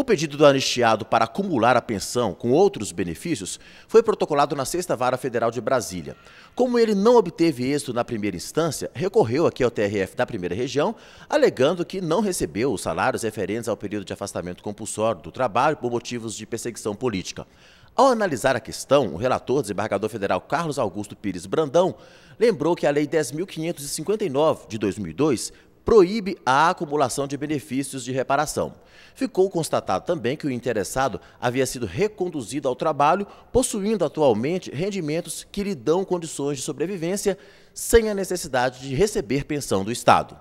O pedido do anistiado para acumular a pensão com outros benefícios foi protocolado na Sexta Vara Federal de Brasília. Como ele não obteve êxito na primeira instância, recorreu aqui ao TRF da primeira região, alegando que não recebeu os salários referentes ao período de afastamento compulsório do trabalho por motivos de perseguição política. Ao analisar a questão, o relator desembargador federal Carlos Augusto Pires Brandão lembrou que a Lei 10.559 de 2002 proíbe a acumulação de benefícios de reparação. Ficou constatado também que o interessado havia sido reconduzido ao trabalho, possuindo atualmente rendimentos que lhe dão condições de sobrevivência sem a necessidade de receber pensão do Estado.